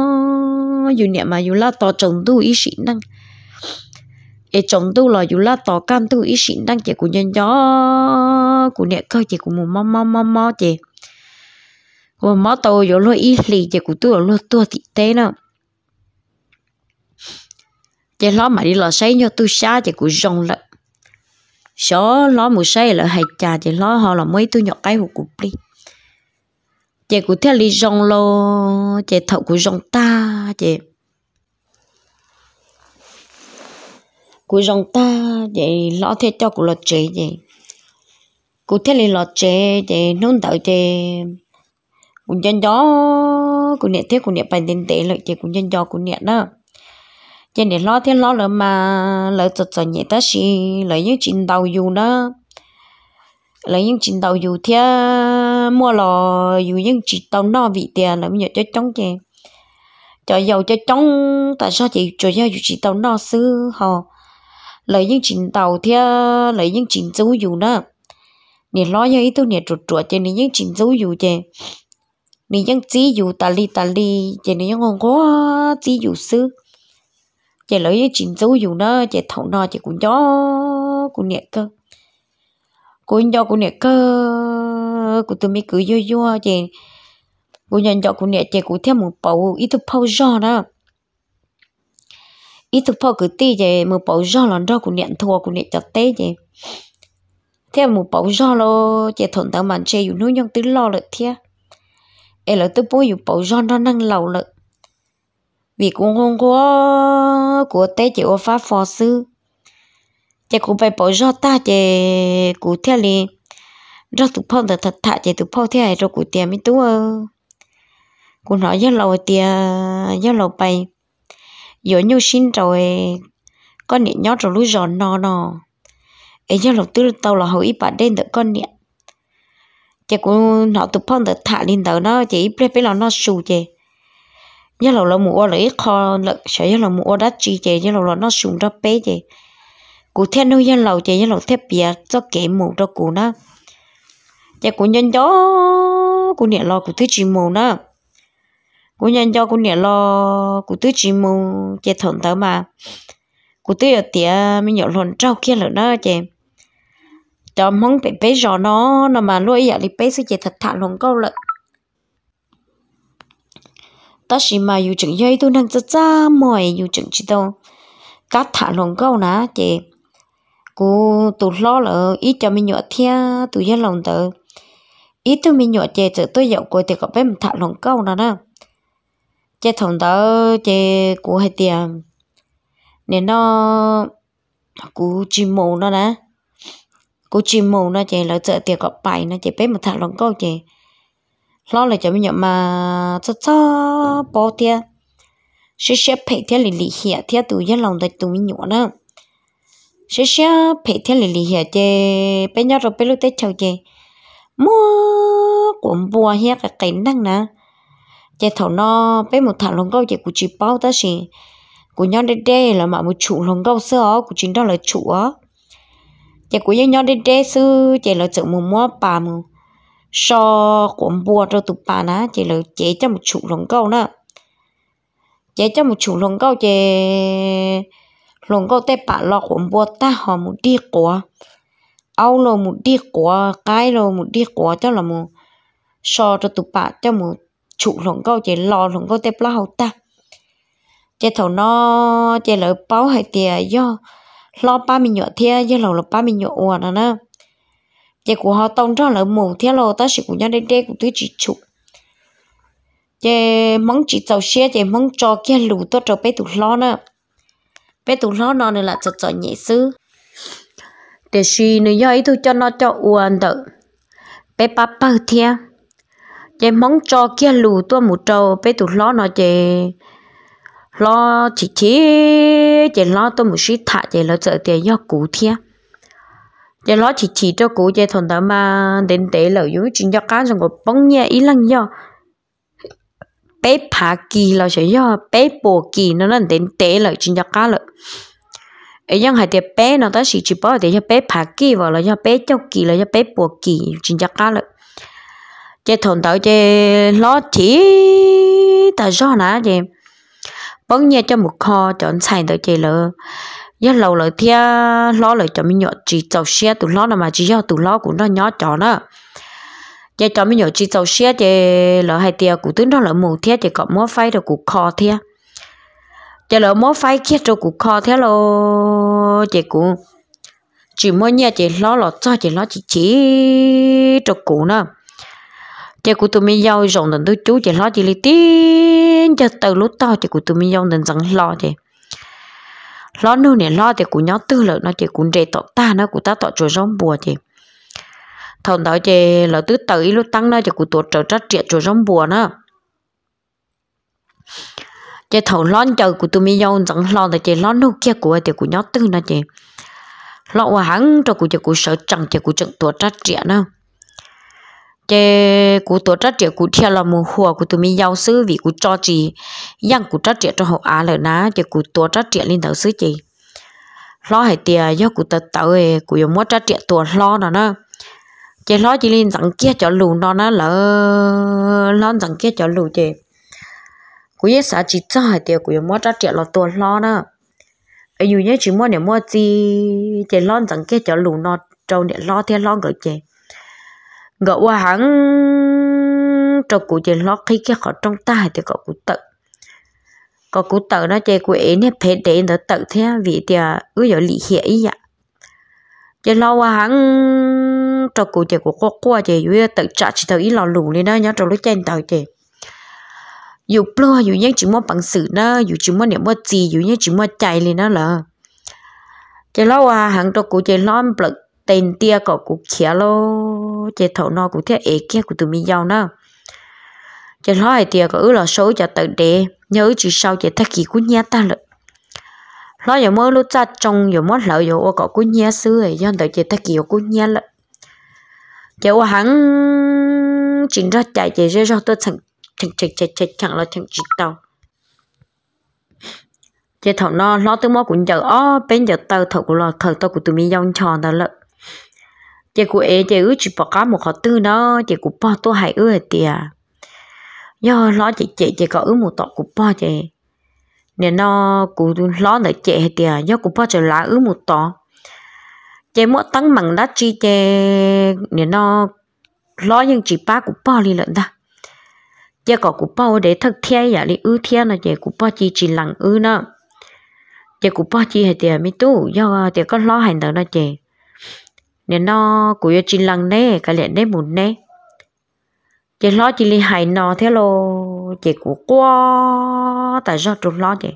S1: dù niệm mà dù la to chồng tu ý sĩ năng để chồng tu là dù la to cam tu ý sĩ năng chị cũng nhân đó cũng niệm coi chị cũng mù mò mò mò mò chị của mò tàu dù lo ý lì chị cũng tu là lo tu thì thế nào chị lo mà đi lo xây nhau tu xa chị cũng rong lại số lo một say là hay trà chỉ lo họ là mấy tôi nhọc cái hụt cục đi chị cũng theo lý rong lo chị thậu của rong ta chị của rong ta chị lo theo cho của lọt chế chị cụ thế là lọt chế chị nôn tạo chị cũng nhân gió cũng niệm thế cũng niệm bài tiền tệ lợi chị cũng nhân gió cũng niệm đó cho nên lo thiên lo lỡ mà lỡ tụt tụt nhẹ ta xí lỡ những chuyện đầu dù đó lỡ những chuyện đầu dù thì mua lò dù những chuyện tàu nó vị tiền lỡ nhiều cho chống chè cho dầu cho chống tại sao chị cho giàu dù chuyện tàu nó xứ họ lỡ những chuyện tàu thì lỡ những chuyện dấu dù đó nè lo như ý tôi nè chuột chuột cho nên những chuyện dấu dù chè nên những chỉ dù tali tali cho nên những ngon có chỉ dù xứ chị lấy chín dấu dù đó chị thấu nó chị cũng cho cũng nhẹ cơ cũng cho cũng nhẹ cơ cũng tụi mình cứ vô vô chị cũng nhận cho cũng nhẹ chị cũng theo một bầu ít thứ bao giờ đó ít thứ bao cứ ti chị một bầu giờ là đó cũng nhẹ thua cũng nhẹ cho té chị theo một bầu giờ lo chị thuận tao màn chơi dùng nuôi nhông tứ lo lợi thia ấy là tôi bôi dùng bầu giờ nó năng lâu lợi vì cũng không có của tế chỉ ô pháp phò sư chỉ cũng phải bỏ ra ta chỉ cụ theo liền rất tụ phong được thật thà chỉ tụ phong thế này rồi cụ tiền mới tú cụ nói rất lâu tiền rất lâu bay giờ nhu xin rồi con nhện nhót rồi lúi giòn nò nò ấy rất lâu tư tao là hậu ý bạn đến được con nhện chỉ cũng nó tụ phong được thà lên đầu nó chỉ biết biết là nó sù chỉ nhớ lâu lâu mua là ít kho là sợ nhớ lâu mua đất chi chè nhớ lâu là nó sùng ra bé chè cụ theo nuôi nhớ lâu chè nhớ lâu thép bia cho kẻ mù cho cụ nó chè cụ nhân cho cụ nhẹ lo cụ thứ chỉ mù nó cụ nhân cho cụ nhẹ lo cụ thứ chỉ mù chè thuận tới mà cụ thứ ở tiệm mình nhớ lần trâu kia lợn nó chè cho mong bé bé rõ nó nó mà nuôi vậy à, thì bé sẽ chè thật thà luôn câu lợn ta chỉ mà yêu chừng dây tôi đang rất xa mỏi yêu chừng chỉ đâu cá thả lòng câu ná chị cô tôi lo là ít cho mình nhọ thia tôi dân lòng tớ ít tôi mình nhọ chị chữ tôi dậu cô thì có bên thả lòng câu ná nè chị thằng tớ chị cô hay tiền nên nó cô chỉ mù nó nè cô chỉ mù nó chị là chợ tiền có bài nó chị bên mà thả lòng câu chị lo là cho mình nhận mà cho cho bỏ thế, sẽ sẽ phải thế lì lì hiện thế tụi dân lòng tại tụi mình nhận nữa sẽ sẽ phải thế lì lì hiện chơi bây giờ rồi bây lúc tới chào chơi mua cuộn bùa hiện cái cảnh năng nè chơi thầu nó bây một thằng lòng gấu chỉ của chỉ bao ta xì của nhau đây đây là mà một chủ lòng câu sơ của chính đó là chủ á chơi của nhau đây đây sư chơi là chữ mua mua bà mua so cuộn bùa cho tụi bà ná, chỉ là chế cho một chủ lồng câu nè chế cho một chủ lồng câu chế lồng câu tê bà lo cuộn bùa ta họ một đi của áo lo một đi của cái lo một đi của cho là một so cho tụi bà cho một chủ lồng câu chế lo lồng câu tê bà hậu ta chế thầu nó chế lỡ báo hay tiền do lo ba mình nhọ thia do lầu lo ba mình nhọ uổng nè chị của họ tông cho là mù thế lô ta chỉ của nhau đây đây của thứ chỉ chụp chị mong chỉ tàu xe chị mong cho kia lù tôi cho bé tụt lo nữa bé tụt lo nó nữa là chợt chợt nhẹ sư để suy nữa do ấy tôi cho nó cho uan tự bé ba ba thia chị mong cho kia lù tôi một trâu bé tụt lo nó chị lo chỉ chỉ chị lo tôi một sĩ thả chị lo chợ tiền do cũ thia giờ nó chỉ chỉ cho cô chơi thằng đó mà đến tế lẩu yếu chuyện cho cá rồi ngồi bông nhẹ ý lăng nhau bé phá kỳ là sẽ do bé bồ kỳ nó nên đến tế lẩu chuyện cho cá lợi, ấy nhưng hai tiệp bé nó ta chỉ chỉ bảo để cho bé phá kỳ vào là cho bé cho kỳ là cho bé bồ kỳ chuyện cho cá lợi, chơi thằng đó chơi nó chỉ ta do nã chơi bông nhẹ cho một kho chọn xài tới chơi lợi nhớ lâu lời thia lo lời cho mình nhọ chỉ tàu xe tụ lo nào mà chỉ do tụ lo cũng nó nhỏ tròn đó giờ cho mình nhọ chỉ tàu xe thì lỡ hai tia cũng tướng đó lỡ mù thia thì có mua phai rồi của kho thia giờ lỡ mua phai kia rồi của kho thia lo chị cũng chỉ mua nhà chị lo lo cho chị lo chỉ chỉ cho cụ nữa chị cụ tụi mình giàu rộng đến tôi chú chị lo chỉ lấy tiền cho từ lúc to chị cụ tụi mình giàu đến rằng lo chị lo nu này lo thì cũng nhớ tư lợi nó chỉ cũng rẻ tọt ta nó cũng ta tọt rồi rong bùa chị thằng đó chị lỡ tứ tự lúc tăng nó chỉ cũng tọt trở trách triệt rồi rong bùa nó chị thầu lon chờ của tôi mi nhau chẳng lo thì chị lo nu kia của thì cũng nhớ tư nó chị lo hoa hắn cho của chị cũng sợ chẳng chị cũng chẳng tụt trách triệt nó chế cụ tổ trách trẻ cụ theo là mù hùa cụ tụi mình giàu sư vì cụ cho chị nhưng cụ trách trẻ trong hậu á lời ná chế cụ tổ trách trẻ lên đầu sư chị lo hệ tiền do cụ tật tạo về cụ dùng mua trách trẻ tổ lo nó nó chế lo chỉ lên rằng kia cho lù nó nó lỡ lo rằng kia cho lù chế cụ yên xã chỉ cho hệ tiền cụ dùng mua trách trẻ là tổ lo nó ai dù nhớ chỉ mua để mua gì chế lo rằng kia cho lù nó trâu để lo theo lo gửi chế gỡ qua hẳn cho cụ chỉ lót khi cái họ trong tay thì có cụ tự có cụ tự nó chơi quỷ nè phải để nó tự thế vì thì à, cứ giờ lý hệ ý ạ chơi lo qua hẳn cho cụ chơi của cô qua chơi với tự trả chỉ tự ý lo lù đi đó nhớ trong lúc chơi tàu chỉ dù plo dù nhớ chỉ muốn bằng sự nó dù chỉ muốn niệm muốn gì dù nhớ chỉ muốn chạy lên nó là chỉ lo qua hẳn cho cụ chơi lo bực tên tia cậu cũng khía lo, chế thầu nó cũng thiết ế kia của tụi mình giàu nữa chế nói tia cậu là số cho tự đề nhớ chỉ sau chế thắc kỳ của nhà ta lợi lo giờ mới lúc ra trong giờ mới lợi giờ ô cậu của nhà xưa ấy do tự chế thắc kỳ của nhà lợi chế ô hắn chính ra chạy chế ra cho tôi thằng thằng thằng thằng thằng chẳng là chẳng chỉ tàu chế thầu nó lo tới mới cũng giờ ó bên giờ tao thầu của lo thầu tao của tụi mình giàu tròn đó lợi chị cụ ấy chị ước chỉ bỏ cá một họ tư nó chị cụ bỏ tôi hại ước tiề do nó chị chị chị có ước một tọt cụ bỏ chị nên nó cụ lo để chị tiề do cụ bỏ chị lá ước một tọt chị muốn tăng bằng đất chi chị nên nó lo nhưng chỉ ba cụ bỏ đi lận ta chị có cụ bỏ để thật thiên giả đi ước thiên là chị cụ bỏ chỉ chỉ lặng ước nữa chị cụ bỏ chỉ hệ tiề mi tu do tiề có lo hành đó nó chị nên nó của yo chín lăng nè cái liền nè muốn nè chị lo chị li hại nó thế lô chị của quá tại sao chúng lo chị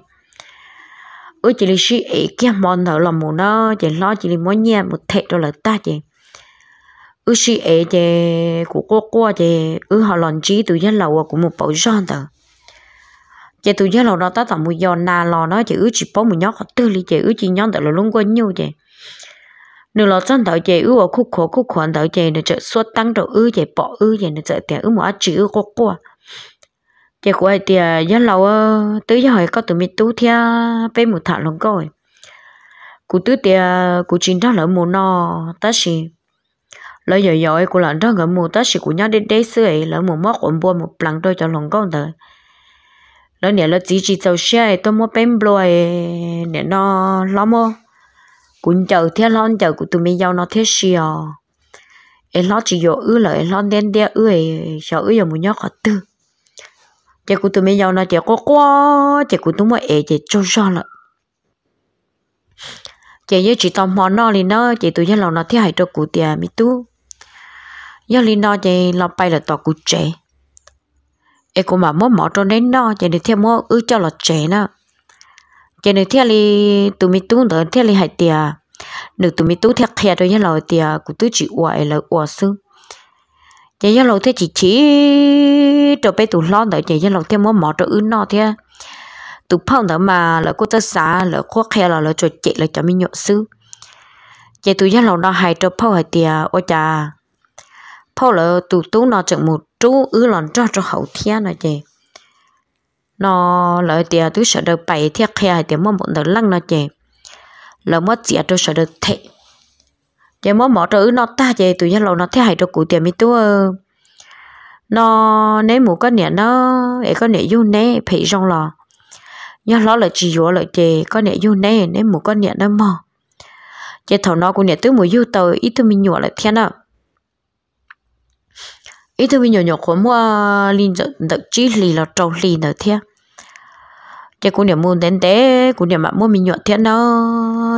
S1: ước chị li suy ý kia mòn thở là muốn nó chị lo chị li muốn nhẹ một thẻ rồi là ta chị ước suy ý chị của cô cô chị ước họ lòn trí từ nhất lầu của một bảo giòn thở chị từ nhất lâu đó ta tạm một giòn na lò nó chị ước chỉ bó một nhóc tư lý chị ước chỉ nhon thở là luôn quên nhau chị nếu lo chân đầu chế ưu ở khu khổ khu khổ đầu chế nó chợ suốt tăng đầu ưu chế bỏ ưu chế nó chợ tiền ưu mà chỉ ưu có qua chế của ai tiền dân lâu tứ giờ hỏi có từ mi tu theo bên một thằng lòng coi cụ tứ tiền cụ chín đó lỡ mùa nọ ta xì lỡ giờ giờ của lần đó gần mùa ta xì của nhau đến đây xưa ấy lỡ mùa móc ổn buồn một lần đôi cho lòng con đời lỡ nè lỡ chỉ chỉ tàu xe tôi mua bên blue nè nó lắm không cũng chờ thế lon chờ của tụi mình giao nó thế xìa em lót chỉ vô ư là em lót đen đe ư sợ ư giờ muốn nhóc khó tư chị của tụi mình giao nó chị có quá chị của tụi mình ế chị cho cho lại chị như chỉ tò mò nó lên nó chị tụi nhân lòng nó thế hại cho cụ tiền mi tu do lên nó chị lo bay là tòa cụ trẻ em cũng mà mất mỏ cho nên nó chị được thêm mua ư cho là trẻ nữa cho nên theo đi tụi mình tu đó theo đi hai tia nữ tụi mình tu theo khe rồi nhớ lòi tia của tu chị uai là uai sư chị nhớ lòi theo chỉ chỉ cho bé tụi lo đó chị nhớ lòi theo mỗi mỏ rồi ứ nọ theo tụi phong đó mà là cô ta xả là cô khe là là cho chị là cho mi nhọ sư chị tụi nhớ lòi nó hại cho phong hai tia ôi cha phong là tụi tu nó chẳng một chú ứ lòn cho cho hậu thiên này chị nó lợi tiền tôi sợ được bảy thiệt khe thì mua một đợt lăng nó chè là mất tiền tôi sợ được thế chè mua mỏ trữ nó ta chè tôi nhớ lâu nó thế hại cho cụ tiền mi tôi nó nếu muốn có nè nó để có nè du nè phải rong lò nhớ nó là chỉ vô lợi chè có nè du nè nếu muốn có nè nó mò chè thầu nó cũng nè tôi muốn du tờ ít tôi mình nhổ lại thiên à ít tôi mình nhổ nhổ khổ mua linh đợt chi lì là trâu lì nữa thiên chị cũng để muốn đến té cũng để mà mua mình nhọn thiên đó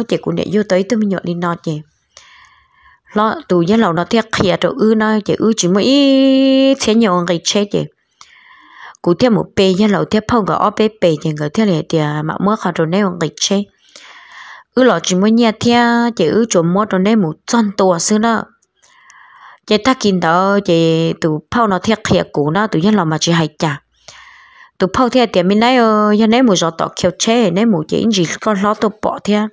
S1: chị cũng để vô tới tôi mình nhọn đi nọ chị lo tù nhớ lầu nó thiệt khía chỗ ư nó chị ư chỉ mới thế nhiều người chết chị cụ thiệt một bề nhớ lầu thiệt phong ở bề bề chị người thiệt này thì mà mua khá rồi nếu người chết ư lọ chỉ mới nhẹ thiệt chị ư chuẩn mua rồi nếu một trăm tua xưa đó chị ta kinh đó chị tù phong nó thiệt khía cụ nó tù nhớ lầu mà chị hay chả tụ phao theo tiền mình ờ, nãy ơ nhà nãy mù giọt tọt kêu chế nãy mù chỉ gì con lót tụ bỏ theo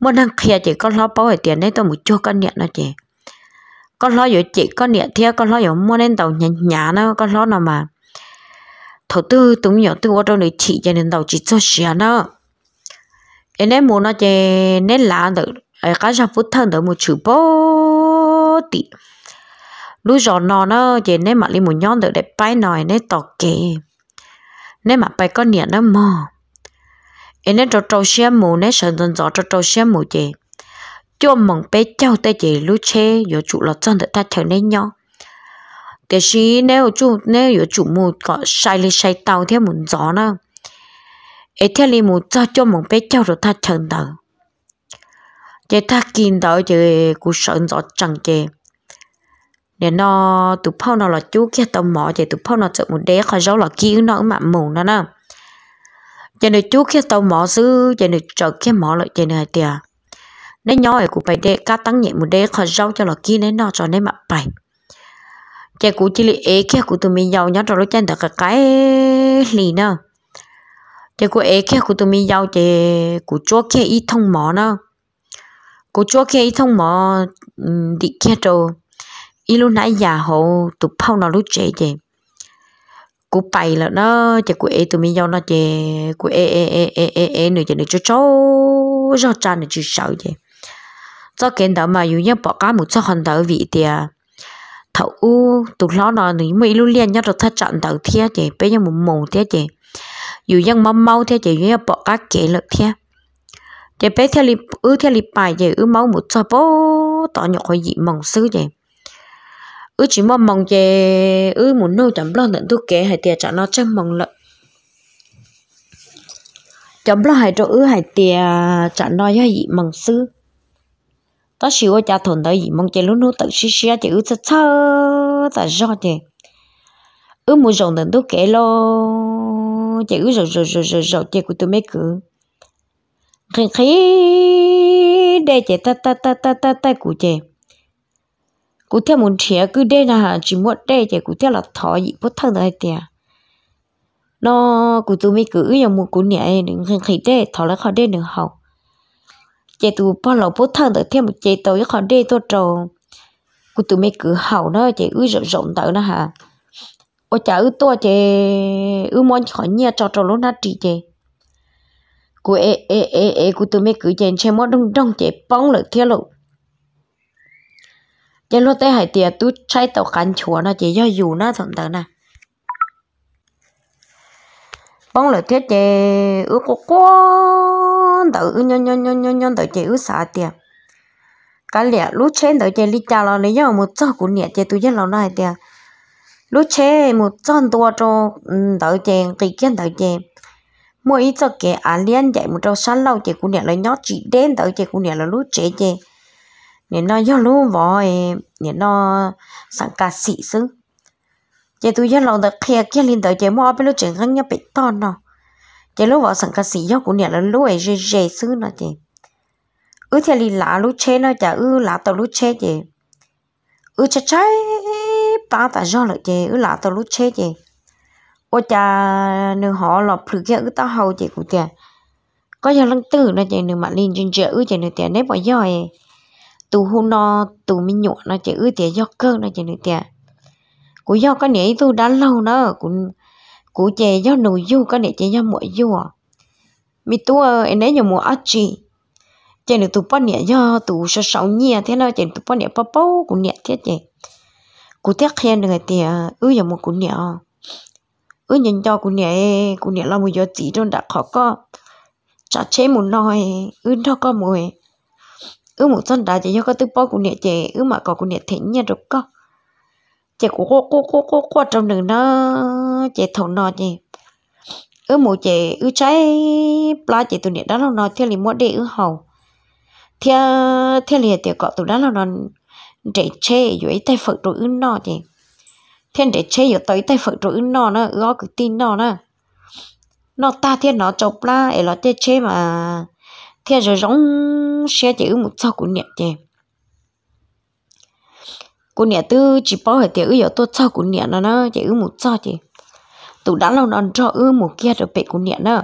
S1: mỗi năm kia chỉ con lót bỏ ở tiền nãy tụ mù cho con nhện nó chị con lót rồi chị con nhện theo con lót rồi mua nên tàu nhà nhà nó con lót nào mà thầu tư tụm nhỏ tư ở đâu này chị cho nên tàu chỉ cho xe nó em nãy mù nó chị nãy lá được ai cá sao phút thân được một chữ bố tị lúc rồi nó nó chị nãy mặc đi một nhon được đẹp bay nồi nãy tọt kì nên mà bài có niệm đó mò em nên trâu trâu xe mù nên sợ dần dò trâu trâu xe mù chị cho mong bé cháu tay chị lú chê giờ chủ là chân ta trở nên nhau thế xí nếu chủ nếu giờ chủ mù có sai lên sai tàu theo muốn gió nữa ấy theo lên mù cho cho mong bé cháu rồi ta trở đầu chị ta kinh đó chị cũng sợ dò chẳng chị nè nó tụ phao nó là chú kia tàu mỏ chạy tụ phao nó chợ một đế khỏi rau là kia nó mà mù nó nè chạy được chú kia tàu mỏ xứ chạy được chợ kia mỏ lại chạy được tiền nên nhỏ ấy cũng phải đế ca tăng nhẹ một đế khỏi rau cho là kia nên nó cho nên mà phải chạy cũng chỉ là ế kia của tụi mình giàu nhất rồi nó chạy được cái cái lì nè chạy của ế kia của tụi mình giàu chạy của chú kia ít thông mỏ nè của chú kia ít thông mỏ ừ, đi kia rồi ilu nãy giờ hộ tụt phao nó lúc chế chế cú bay là nó chỉ cú e tụi mi nhau nó chế cú e e e e e ế nữa chế nữa cho cho cho cha nữa chứ sợ chế cho kiến đó mà dù nhắc bỏ cá một cho hòn đỡ vị thì thầu u tụt lo nó nữa mấy lúc liền nhau rồi thắt chặn đỡ thế chế bây giờ một mù thế chế dù dân mâm mau thế chế dù nhắc bỏ cá kệ lực thế chế bé theo li ư theo li bài chế ư máu một cho bố tỏ nhỏ khỏi dị mỏng sư chế ư chỉ mong mong về ư muốn nô chấm lo tận thuốc kế hay tiệt chả nó chân mong lợi chấm lo hay chỗ ư hay tiệt chả nó hay gì mong sư ta chỉ có cha thôn tới gì mong chơi lúc nô tận xí xí chỉ ư chắc chơ tại do chứ ư muốn rộng tận thuốc kế lo chỉ ư rồi rồi rồi rồi rồi chơi của tôi mấy cứ khi khi để chơi ta ta ta ta ta ta của chơi cú theo muốn trẻ cứ đây là chỉ muốn đây thì cú theo là thọ gì bất thân đấy tiền nó cú tôi mới cứ nhiều một cú nhẹ đừng khinh khỉ đây thọ là khó đây đừng học chạy tụ bao lâu bất thân tới thêm một chạy tàu với khó đây tôi trầu cú tôi mới cứ hậu nó chạy ư rộng rộng tới nó hả ô chả ư to chạy ư muốn khỏi nhà cho trò lúc nát trị chạy cú ê ê ê ê cụ tôi mới cứ chạy xe mất đông đông chạy bóng lợi theo lộ giờ lúc tới hải tiệt tôi chạy tàu cắn chúa nó chỉ cho dù nó thầm tớ nè bóng lửa thiết chế ước của con tớ ư nhon nhon nhon nhon nhon tớ chế ước xả tiệt cái lẽ lúc trên tớ chế lý cha lo lấy nhau một trăm của nhẹ chế tôi chết lo này tiệt lúc chế một trăm tua cho ừ, tớ chế kỳ kiến tớ chế mỗi ít cho kẻ án liên chạy một trâu sắn lâu chế của nhẹ lấy nhót chỉ đến tớ chế của nhẹ là lúc chế chế nên nó gió lú vò nên nó sẵn cả sĩ xứ chị tôi gió lòng đặc kia kia linh tới chị mua bên lúc chuyện khác nhau bị to nó chị lúc vò sẵn cả xị gió của nhà là lú ấy dễ dễ xứ nó chị ư thì linh lạ lúc chế nó chả ư lạ tàu lúc chế chị ư chả trái ba ta gió lại chị ư lạ tàu lúc chế chị ô cha nương họ là thử kia ư ta hầu chị cũng tiền có giờ lăng tử nó chị nương mặt linh chuyện chuyện ư chị nương tiền nếp bỏ gió ấy tụ hôn nó tụ mình nhộn nó chỉ ư tiệt do cơ nó chỉ nữa tiệt cú do có nể tu đã lâu nữa cú cú chè do nụ du có nể chè do mỗi du à mi tu em đấy nhiều mùa ác chi chè được tụ bắt nhẹ do tụ sợ sợ nhẹ thế nào chè tụ bắt nhẹ bao bao cú nhẹ thế chè cú tiếc khen được tiệt ư giờ một cú nhẹ ư nhìn cho cú nhẹ cú nhẹ là một do chỉ trong đặt khó có chả chế một nồi ư nó có mùi ư một chân đá chỉ cho cái tư bao của nhẹ chè ư mà có của nhẹ thế nhẹ được co, chè của cô cô cô cô cô trong đường nó chè thầu nọ chè ư một chè ư trái pla chè tụi nhẹ đó là nọ theo liền mua để ư hầu theo theo liền tiểu cọ tụi đó là nọ trẻ chê dưới tay phật rồi ư nọ chè thiên để chê dưới tay tay phật rồi ư nọ nó ư cứ tin nọ nó nó ta thiên nó chọc la để nó chê chê mà thiên rồi giống xe chỉ một sau của nhẹ chè của nhẹ tư chỉ bảo hệ tiểu giờ tôi sau của nhẹ nó nó chỉ một sau chị tụ đã lâu đòn cho ư một kia được bị của nhẹ nữa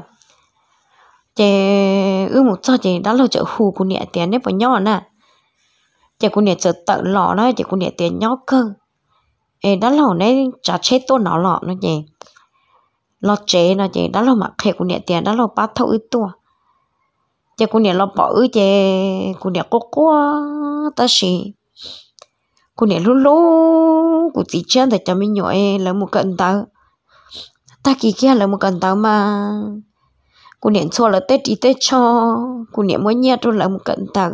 S1: chè ư một sau chị đã lâu chợ hù của nhẹ tiền nếp bằng nhỏ nè chè của nhẹ chợ tận lọ nó chè của nhẹ tiền nhỏ cơ ê đã lâu nãy chả chết tôi nó lọ nó chè lọ chế nó chè đã lâu mặc hệ của nhẹ tiền đã lâu bắt thâu ư tua chế cô nè lo bỏ chế cô nè cố cố ta xí cô nè lú lú cũng chỉ chân để cho mình nhảy e, là một cận tao ta kỳ kia là một cận tao mà cô nè cho là tết đi tết cho cô nè mới nhét luôn là một cận tao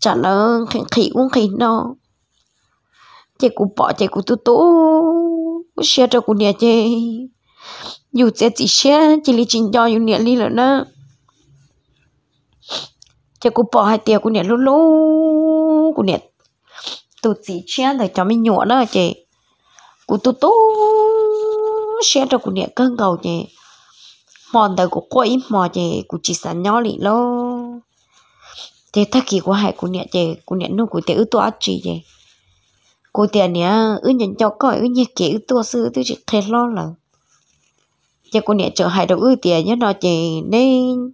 S1: chả là khỉ khỉ cũng khỉ nó chế cô bỏ chế cô tu tu xe cho cô nè chế dù chế chỉ xe chỉ lý trình do dù nè lý rồi đó chỉ cũng bỏ hai tiền của nè lú lú của nè tụ chỉ chén để cho mình nhọ đó chị cũng tụ tụ chén cho của nè cơn cầu chị mòn đời của cô ít mò chị cũng chỉ sản nhỏ lị lô thế ta kỳ của hai cũng nè chị cũng nè nó cũng tiền ước chị chị cô tiền nè ước nhận cho coi ước nhiệt kỹ ước tua sư tôi chỉ thấy lo là cho cũng nè chờ hai đầu ước tiền nhớ nó chị nên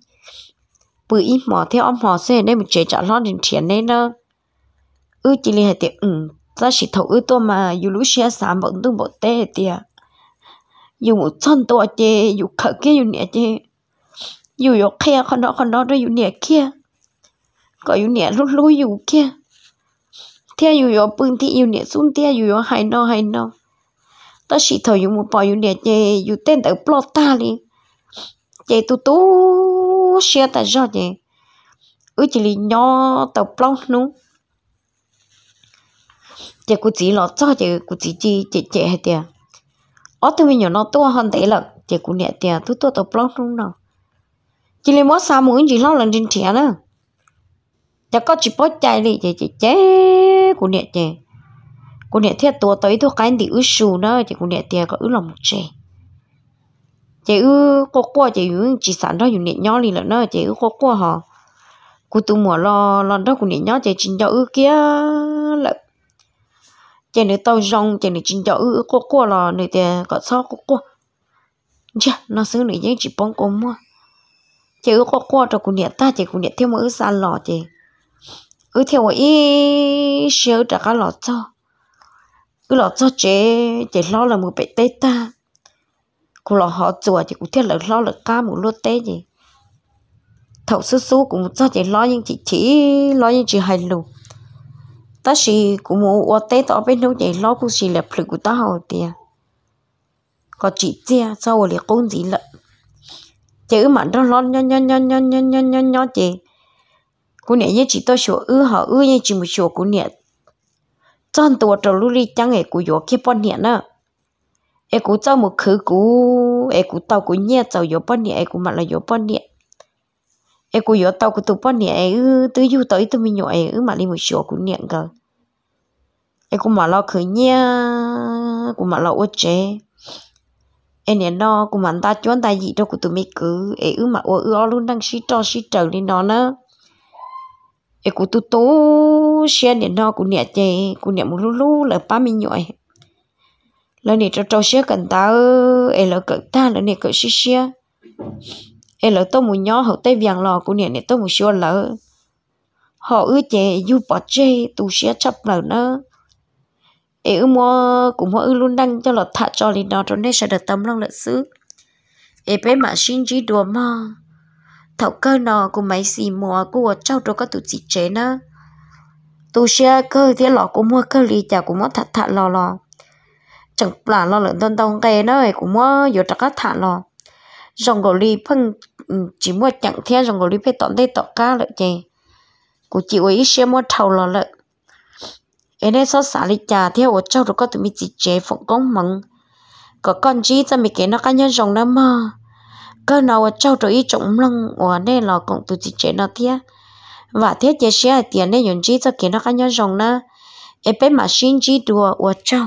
S1: bự ít mỏ theo ông họ xe nên một chế trả lo đến tiền nên đó ư chỉ là hệ tiền ừ ta chỉ thầu ư to mà dù lúc xe sám vẫn tôi bộ tê tiền dù một chân tôi chê dù khờ kia dù nè chê dù dù kia con đó con đó rồi dù nè kia có dù nè lúc lúc dù kia theo dù dù bưng thì dù nè xuống theo dù dù hay no hay no ta chỉ thầu dù một bò dù nè chê dù tên tới plot ta liền chị tu tu xia ta do chị ư chị li nhỏ tàu plong nu chị cũng chỉ lo cho chị cũng chỉ chị chị chị hết tiền ở tôi mình nhỏ nó tu hơn thế là chị cũng nhẹ tiền tu tu tàu plong nu nào chị lì mất sao muốn chị lo lần trên trẻ nữa chị có chị bớt chạy đi chị chị chị cũng nhẹ chị cũng nhẹ thiệt tu tới tôi cái thì ư sù nữa chị cũng nhẹ tiền có ư lòng trẻ chị ư cô qua chị ư chỉ sản đó dùng nhện nhỏ lì lợn đó chị ư cô qua họ cô tu mùa lo lo đó của nhện nhỏ chị chính cho ư kia là, chị nữ tao rong chị nữ chính cho ư cô qua là nữ thì có sao cô qua chà nó xứ nữ giấy chỉ bông cô mua chị ư cô qua cho cô nhện ta chị cô nhện theo mà ư xa lò chị ư theo ý xíu cho cả lò cho ư lò cho chị chị lo là một bé tê ta cũng là họ chùa thì cũng thiết là lo là ca một lô tê gì thầu sư sư cũng cho chị lo nhưng chị chỉ lo nhưng chị hay lù ta chỉ cũng muốn ô tê tao bên đâu chị lo cũng chỉ là phụ của ta hậu tiệt có chị chia sau rồi cũng gì lận chữ mà nó lo nho nho nho nho nho nho nho nho chị cũng nè như chị tôi sửa ư họ ư như chị một sửa cũng nè chọn ตัว trâu lưu đi chẳng hề của gió kia bọn nè nữa ai cũng cho một khứ cũ ai cũng tàu cũng nhẹ tàu yếu bao nhiêu ai cũng mặt là yếu bao nhiêu ai cũng yếu tàu cũng tụ bao nhiêu ai ư tứ du tới tụi mình nhỏ ai ư mặt đi một số cũng nhẹ cơ ai cũng mặt lo khứ nhẹ cũng mặt lo ô chế em nè nó cũng mặt ta chọn ta gì đâu cũng tụi mình cứ ai ư mặt ô ư luôn đang xí to xí trầu đi nó nữa ai cũng tụ tụ xe nè nó cũng nhẹ chè cũng nhẹ một lú lú là ba mình nhỏ lần này cho trâu xe cần ta ấy là cỡ ta lần này cỡ xe xe ấy là tôi muốn nhỏ hậu tây vàng lò của nè nè tôi muốn xua lỡ họ ư chè du bỏ chê tu xe chấp lỡ nữa ấy ư mua cũng họ ư luôn đăng cho lọt thạ cho lì nó cho nên sẽ được tâm lòng lợi xứ ấy bé mà xin chỉ đùa mà thảo cơ nó của mấy xì mùa của cháu cho có tụ chỉ chế nữa tu xe cơ thế lọ của mua cơ lì chả của mua thạ thạ lò lò chẳng là lo lợn đông đông cái nó ấy cũng mua giờ chắc các thản lo dòng gò li phân ừ, chỉ mua chẳng theo dòng gò li phải tận đây tọt cá lợi chè của chị ấy xem mua thầu lo lợn em ấy so xả lịch trà theo ở châu được có tụi mình chỉ chế phụng công mừng có con chi cho mình kể nó cá nhân dòng đó mà cơ nào ở châu rồi ý trồng lăng ở đây là cũng tụi chị chế nó theo và thế chế xe à tiền nên nhận chi cho cái nó cá nhân dòng na em bé mà xin chi đùa ở châu